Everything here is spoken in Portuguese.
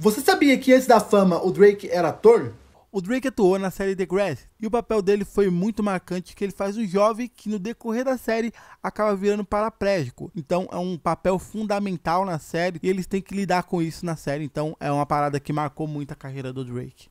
Você sabia que antes da fama o Drake era ator? O Drake atuou na série The Grass e o papel dele foi muito marcante que ele faz um jovem que no decorrer da série acaba virando paraplégico. Então é um papel fundamental na série e eles têm que lidar com isso na série. Então é uma parada que marcou muito a carreira do Drake.